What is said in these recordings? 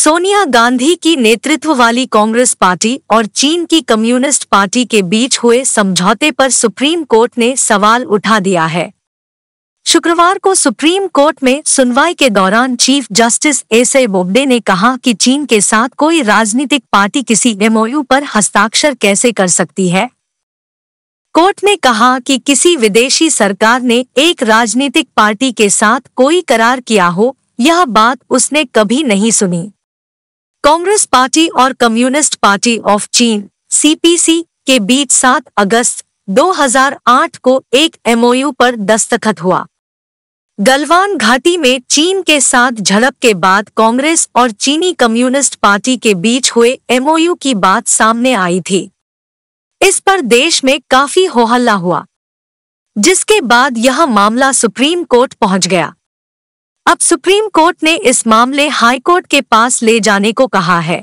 सोनिया गांधी की नेतृत्व वाली कांग्रेस पार्टी और चीन की कम्युनिस्ट पार्टी के बीच हुए समझौते पर सुप्रीम कोर्ट ने सवाल उठा दिया है शुक्रवार को सुप्रीम कोर्ट में सुनवाई के दौरान chief justice S A Bobde ने कहा कि चीन के साथ कोई राजनीतिक पार्टी किसी एमओयू पर हस्ताक्षर कैसे कर सकती है कोर्ट ने कहा कि किसी विदेशी सरकार ने एक राजनीतिक पार्टी के साथ कोई करार किया हो यह बात उसने कभी नहीं सुनी कांग्रेस पार्टी और कम्युनिस्ट पार्टी ऑफ चीन सीपीसी के बीच 7 अगस्त 2008 को एक एमओयू पर दस्तखत हुआ गलवान घाटी में चीन के साथ झड़प के बाद कांग्रेस और चीनी कम्युनिस्ट पार्टी के बीच हुए एमओयू की बात सामने आई थी इस पर देश में काफी होहल्ला हुआ जिसके बाद यह मामला सुप्रीम कोर्ट पहुंच गया अब सुप्रीम कोर्ट ने इस मामले हाईकोर्ट के पास ले जाने को कहा है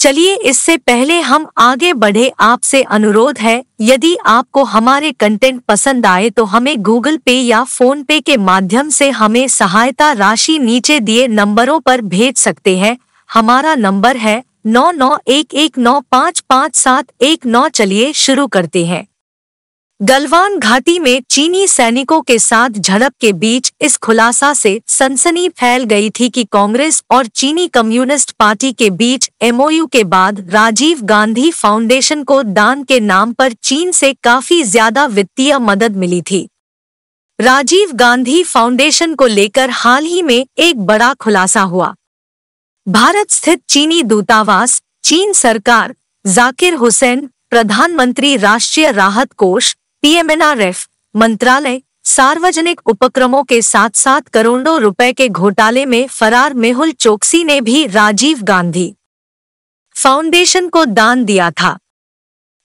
चलिए इससे पहले हम आगे बढ़े आपसे अनुरोध है यदि आपको हमारे कंटेंट पसंद आए तो हमें गूगल पे या फोन पे के माध्यम से हमें सहायता राशि नीचे दिए नंबरों पर भेज सकते हैं हमारा नंबर है नौ नौ एक एक नौ पाँच पाँच सात एक नौ चलिए शुरू करते हैं गलवान घाटी में चीनी सैनिकों के साथ झड़प के बीच इस खुलासा से सनसनी फैल गई थी कि कांग्रेस और चीनी कम्युनिस्ट पार्टी के बीच एमओयू के बाद राजीव गांधी फाउंडेशन को दान के नाम पर चीन से काफी ज्यादा वित्तीय मदद मिली थी राजीव गांधी फाउंडेशन को लेकर हाल ही में एक बड़ा खुलासा हुआ भारत स्थित चीनी दूतावास चीन सरकार जाकिर हुसैन प्रधानमंत्री राष्ट्रीय राहत कोष पीएमएनआरएफ मंत्रालय सार्वजनिक उपक्रमों के साथ साथ करोड़ों रुपए के घोटाले में फरार मेहुल चोकसी ने भी राजीव गांधी फाउंडेशन को दान दिया था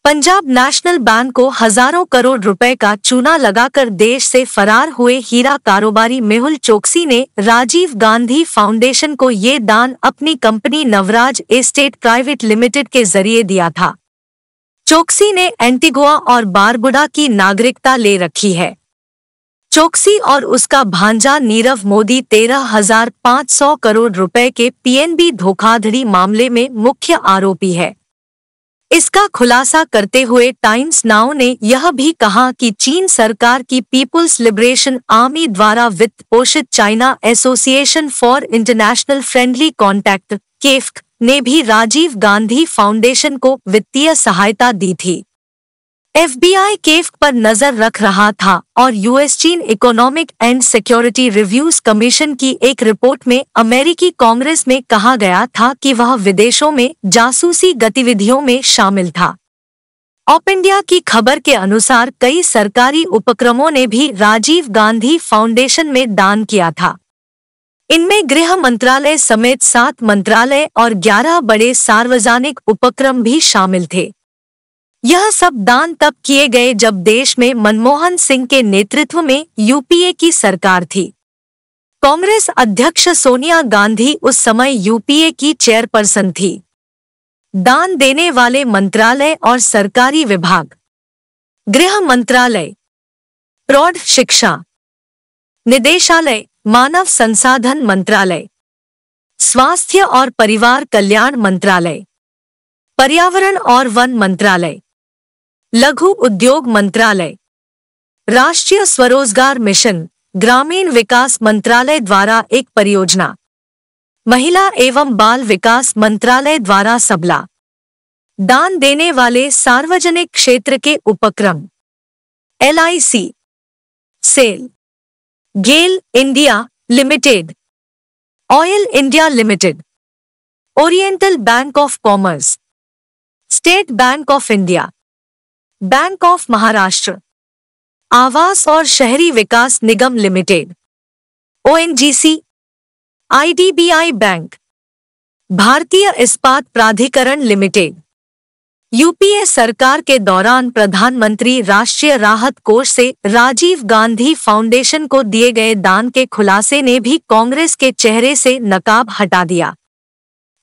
पंजाब नेशनल बैंक को हजारों करोड़ रुपए का चूना लगाकर देश से फरार हुए हीरा कारोबारी मेहुल चोकसी ने राजीव गांधी फाउंडेशन को ये दान अपनी company Navraj estate private limited के जरिए दिया था चोकसी ने एंटीगुआ और बारबुडा की नागरिकता ले रखी है चोकसी और उसका भांजा नीरव मोदी तेरह हजार सौ करोड़ रुपए के पीएनबी धोखाधड़ी मामले में मुख्य आरोपी है इसका खुलासा करते हुए टाइम्स नाउ ने यह भी कहा कि चीन सरकार की पीपुल्स लिबरेशन आर्मी द्वारा वित्त पोषित China association for international friendly contact केफ्क ने भी राजीव गांधी फाउंडेशन को वित्तीय सहायता दी थी एफबीआई केफ पर नजर रख रहा था और यूएस चीन economic and security reviews commission की एक रिपोर्ट में अमेरिकी कांग्रेस में कहा गया था कि वह विदेशों में जासूसी गतिविधियों में शामिल था ऑप इंडिया की खबर के अनुसार कई सरकारी उपक्रमों ने भी राजीव गांधी फाउंडेशन में दान किया था इनमें गृह मंत्रालय समेत सात मंत्रालय और ग्यारह बड़े सार्वजनिक उपक्रम भी शामिल थे यह सब दान तब किए गए जब देश में मनमोहन सिंह के नेतृत्व में यूपीए की सरकार थी कांग्रेस अध्यक्ष सोनिया गांधी उस समय यूपीए की चेयरपर्सन थी दान देने वाले मंत्रालय और सरकारी विभाग गृह मंत्रालय प्रौढ़ शिक्षा निदेशालय मानव संसाधन मंत्रालय स्वास्थ्य और परिवार कल्याण मंत्रालय पर्यावरण और वन मंत्रालय लघु उद्योग मंत्रालय राष्ट्रीय स्वरोजगार मिशन ग्रामीण विकास मंत्रालय द्वारा एक परियोजना महिला एवं बाल विकास मंत्रालय द्वारा सबला दान देने वाले सार्वजनिक क्षेत्र के उपक्रम LIC SAIL GAIL India limited oil India limited Oriental Bank of Commerce State Bank of India Bank of Maharashtra आवास और शहरी विकास निगम लिमिटेड ओएनजीसी आईडीबीआई बैंक भारतीय इस्पात प्राधिकरण लिमिटेड यूपीए सरकार के दौरान प्रधानमंत्री राष्ट्रीय राहत कोष से राजीव गांधी फाउंडेशन को दिए गए दान के खुलासे ने भी कांग्रेस के चेहरे से नकाब हटा दिया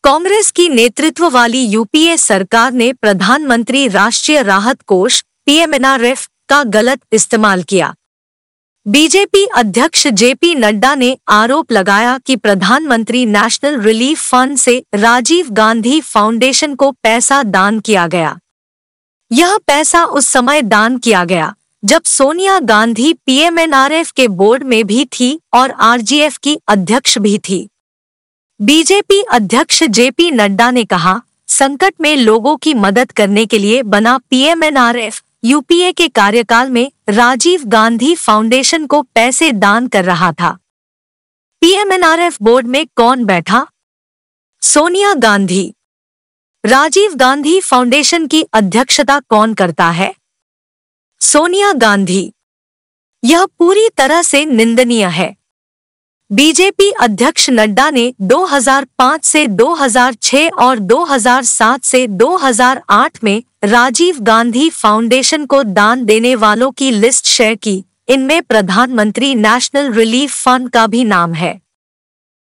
कांग्रेस की नेतृत्व वाली यूपीए सरकार ने प्रधानमंत्री राष्ट्रीय राहत कोष पीएमएनआरएफ का गलत इस्तेमाल किया बीजेपी अध्यक्ष जेपी नड्डा ने आरोप लगाया कि प्रधानमंत्री नेशनल रिलीफ फंड से राजीव गांधी फाउंडेशन को पैसा दान किया गया यह पैसा उस समय दान किया गया जब सोनिया गांधी पीएमएनआरएफ के बोर्ड में भी थी और आरजीएफ की अध्यक्ष भी थी बीजेपी अध्यक्ष जेपी नड्डा ने कहा संकट में लोगों की मदद करने के लिए बना पीएमएनआरएफ यूपीए के कार्यकाल में राजीव गांधी फाउंडेशन को पैसे दान कर रहा था पीएमएनआरएफ बोर्ड में कौन बैठा सोनिया गांधी राजीव गांधी फाउंडेशन की अध्यक्षता कौन करता है सोनिया गांधी यह पूरी तरह से निंदनीय है बीजेपी अध्यक्ष नड्डा ने 2005 से 2006 और 2007 से 2008 में राजीव गांधी फाउंडेशन को दान देने वालों की लिस्ट शेयर की इनमें प्रधानमंत्री नेशनल रिलीफ फंड का भी नाम है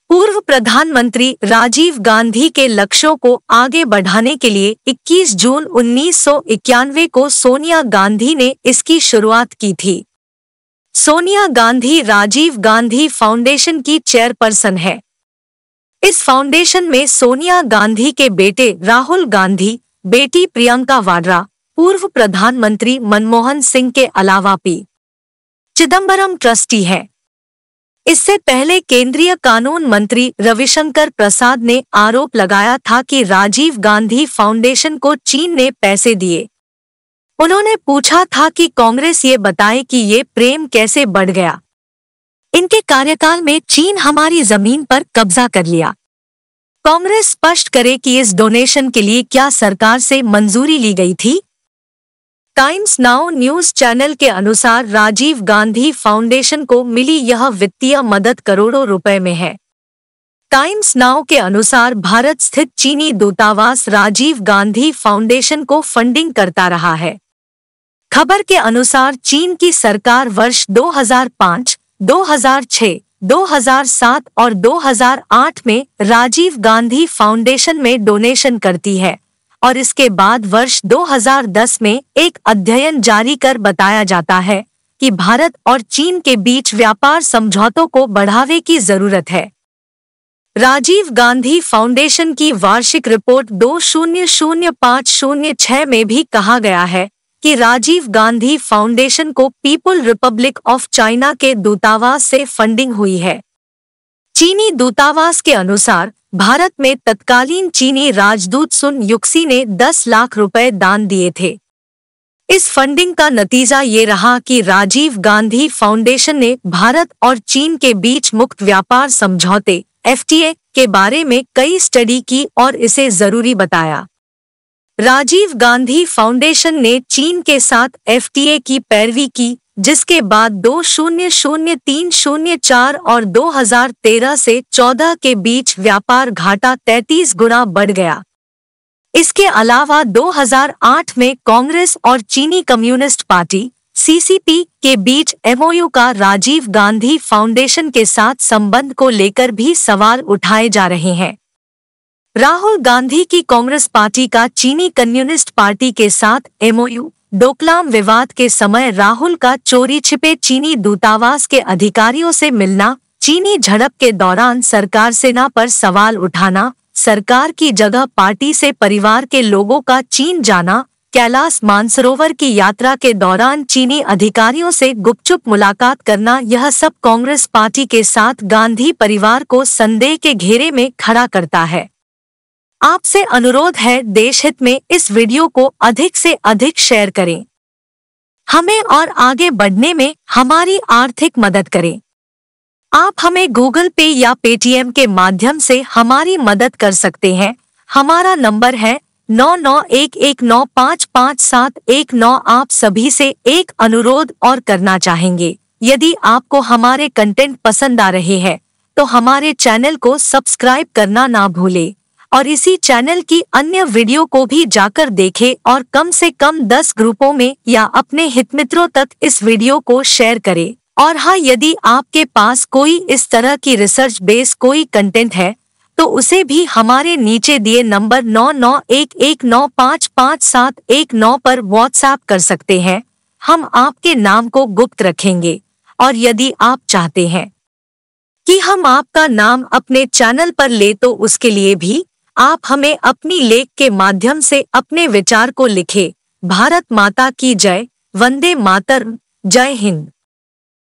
पूर्व प्रधानमंत्री राजीव गांधी के लक्ष्यों को आगे बढ़ाने के लिए 21 जून 1991 को सोनिया गांधी ने इसकी शुरुआत की थी सोनिया गांधी राजीव गांधी फाउंडेशन की चेयरपर्सन है इस फाउंडेशन में सोनिया गांधी के बेटे राहुल गांधी बेटी प्रियंका वाड्रा पूर्व प्रधानमंत्री मनमोहन सिंह के अलावा पी चिदम्बरम ट्रस्टी है इससे पहले केंद्रीय कानून मंत्री रविशंकर प्रसाद ने आरोप लगाया था कि राजीव गांधी फाउंडेशन को चीन ने पैसे दिए उन्होंने पूछा था कि कांग्रेस ये बताए कि ये प्रेम कैसे बढ़ गया इनके कार्यकाल में चीन हमारी जमीन पर कब्जा कर लिया कांग्रेस स्पष्ट करे कि इस डोनेशन के लिए क्या सरकार से मंजूरी ली गई थी टाइम्स नाउ न्यूज चैनल के अनुसार राजीव गांधी फाउंडेशन को मिली यह वित्तीय मदद करोड़ों रुपए में है टाइम्स नाउ के अनुसार भारत स्थित चीनी दूतावास राजीव गांधी फाउंडेशन को फंडिंग करता रहा है खबर के अनुसार चीन की सरकार वर्ष 2005, 2006, 2007 और 2008 में राजीव गांधी फाउंडेशन में डोनेशन करती है और इसके बाद वर्ष 2010 में एक अध्ययन जारी कर बताया जाता है कि भारत और चीन के बीच व्यापार समझौतों को बढ़ावे की जरूरत है राजीव गांधी फाउंडेशन की वार्षिक रिपोर्ट दो शून्य शून्य पाँच शून्य छह में भी कहा गया है कि राजीव गांधी फाउंडेशन को पीपुल रिपब्लिक ऑफ चाइना के दूतावास से फंडिंग हुई है चीनी दूतावास के अनुसार भारत में तत्कालीन चीनी राजदूत सुन युक्सी ने 10 लाख रुपए दान दिए थे इस फंडिंग का नतीजा ये रहा कि राजीव गांधी फाउंडेशन ने भारत और चीन के बीच मुक्त व्यापार समझौते एफ के बारे में कई स्टडी की और इसे जरूरी बताया राजीव गांधी फाउंडेशन ने चीन के साथ एफटीए की पैरवी की जिसके बाद दो शून्य शून्य तीन शून्य चार और 2013 से 14 के बीच व्यापार घाटा 33 गुना बढ़ गया इसके अलावा 2008 में कांग्रेस और चीनी कम्युनिस्ट पार्टी सीसीपी के बीच एमओयू का राजीव गांधी फाउंडेशन के साथ संबंध को लेकर भी सवाल उठाए जा रहे हैं राहुल गांधी की कांग्रेस पार्टी का चीनी कम्युनिस्ट पार्टी के साथ एमओयू डोकलाम विवाद के समय राहुल का चोरी छिपे चीनी दूतावास के अधिकारियों से मिलना चीनी झड़प के दौरान सरकार सेना पर सवाल उठाना सरकार की जगह पार्टी से परिवार के लोगों का चीन जाना कैलाश मानसरोवर की यात्रा के दौरान चीनी अधिकारियों से गुपचुप मुलाकात करना यह सब कांग्रेस पार्टी के साथ गांधी परिवार को संदेह के घेरे में खड़ा करता है आपसे अनुरोध है देश हित में इस वीडियो को अधिक से अधिक शेयर करें हमें और आगे बढ़ने में हमारी आर्थिक मदद करें आप हमें गूगल पे या पेटीएम के माध्यम से हमारी मदद कर सकते हैं हमारा नंबर है नौ नौ एक एक नौ पाँच पाँच सात एक नौ आप सभी से एक अनुरोध और करना चाहेंगे यदि आपको हमारे कंटेंट पसंद आ रहे हैं तो हमारे चैनल को सब्सक्राइब करना ना भूलें और इसी चैनल की अन्य वीडियो को भी जाकर देखें और कम से कम 10 ग्रुपों में या अपने हित मित्रों तक इस वीडियो को शेयर करें और हाँ यदि आपके पास कोई इस तरह की रिसर्च बेस कोई कंटेंट है तो उसे भी हमारे नीचे दिए नंबर नौ नौ एक एक नौ पाँच पाँच सात एक नौ पर व्हाट्सएप कर सकते हैं हम आपके नाम को गुप्त रखेंगे और यदि आप चाहते हैं कि हम आपका नाम अपने चैनल पर ले तो उसके लिए भी आप हमें अपनी लेख के माध्यम से अपने विचार को लिखें भारत माता की जय वंदे मातर जय हिंद